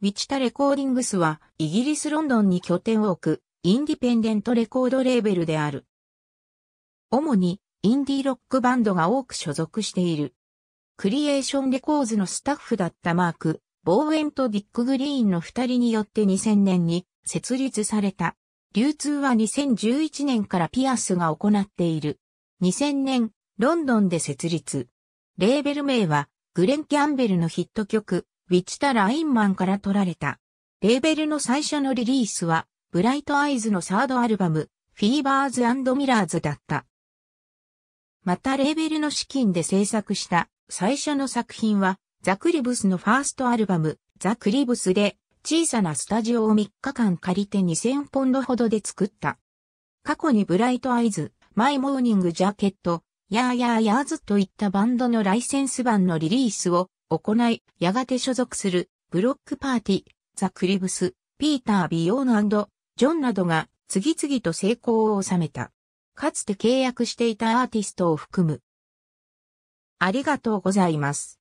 ウィチタレコーディングスは、イギリス・ロンドンに拠点を置く、インディペンデントレコードレーベルである。主に、インディーロックバンドが多く所属している。クリエーションレコーズのスタッフだったマーク、ボーエンとディック・グリーンの二人によって2000年に設立された。流通は2011年からピアスが行っている。2000年、ロンドンで設立。レーベル名は、グレン・キャンベルのヒット曲、ウィチタ・ラインマンから取られた。レーベルの最初のリリースは、ブライト・アイズのサードアルバム、フィーバーズミラーズだった。またレーベルの資金で制作した最初の作品は、ザ・クリブスのファーストアルバム、ザ・クリブスで、小さなスタジオを3日間借りて2000ポンドほどで作った。過去にブライト・アイズ、マイ・モーニング・ジャケット、ヤーヤーヤーズといったバンドのライセンス版のリリースを行い、やがて所属するブロックパーティ、ザ・クリブス、ピーター・ビヨーンジョンなどが次々と成功を収めた。かつて契約していたアーティストを含む。ありがとうございます。